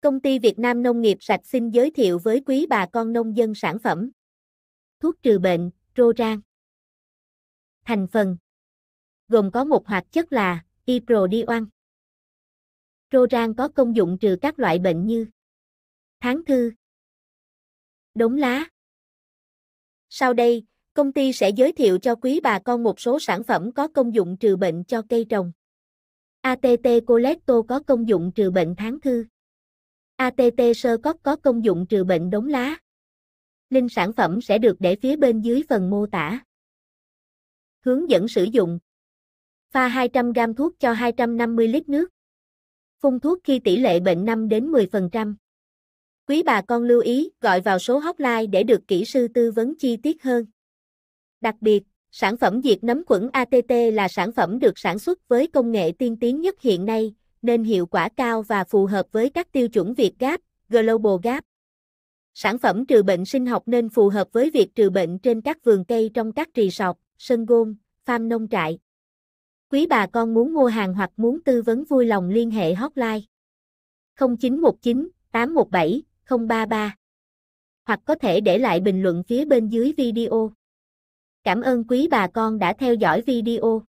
Công ty Việt Nam Nông nghiệp sạch xin giới thiệu với quý bà con nông dân sản phẩm. Thuốc trừ bệnh, Roran. Thành phần gồm có một hoạt chất là iprodion. Roran có công dụng trừ các loại bệnh như tháng thư, đống lá. Sau đây, công ty sẽ giới thiệu cho quý bà con một số sản phẩm có công dụng trừ bệnh cho cây trồng. ATT Colecto có công dụng trừ bệnh tháng thư. ATT sơ cốt có công dụng trừ bệnh đống lá. Link sản phẩm sẽ được để phía bên dưới phần mô tả. Hướng dẫn sử dụng. Pha 200g thuốc cho 250 lít nước. Phun thuốc khi tỷ lệ bệnh 5 đến 10%. Quý bà con lưu ý gọi vào số hotline để được kỹ sư tư vấn chi tiết hơn. Đặc biệt, sản phẩm diệt nấm khuẩn ATT là sản phẩm được sản xuất với công nghệ tiên tiến nhất hiện nay, nên hiệu quả cao và phù hợp với các tiêu chuẩn Việt Gap, Global Gap. Sản phẩm trừ bệnh sinh học nên phù hợp với việc trừ bệnh trên các vườn cây trong các sọc, sân gôn, farm nông trại. Quý bà con muốn mua hàng hoặc muốn tư vấn vui lòng liên hệ hotline 0919 817 033 hoặc có thể để lại bình luận phía bên dưới video. Cảm ơn quý bà con đã theo dõi video.